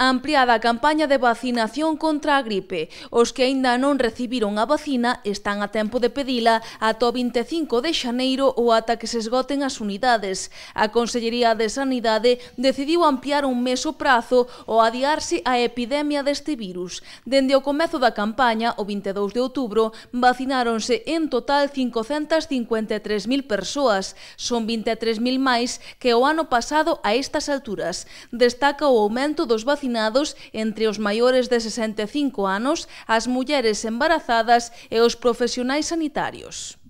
Ampliada a campaña de vacinación contra a gripe. Os que aínda non recibiron a vacina están a tempo de pedila ata o 25 de xaneiro ou ata que se esgoten as unidades. A Consellería de Sanidade decidiu ampliar un mes o prazo ou adiarse a epidemia deste virus. Dende o comezo da campaña, o 22 de outubro, vacináronse en total 553.000 persoas. Son 23.000 máis que o ano pasado a estas alturas. Destaca o aumento dos vacinados vacinados entre os maiores de 65 anos, as mulleres embarazadas e os profesionais sanitarios.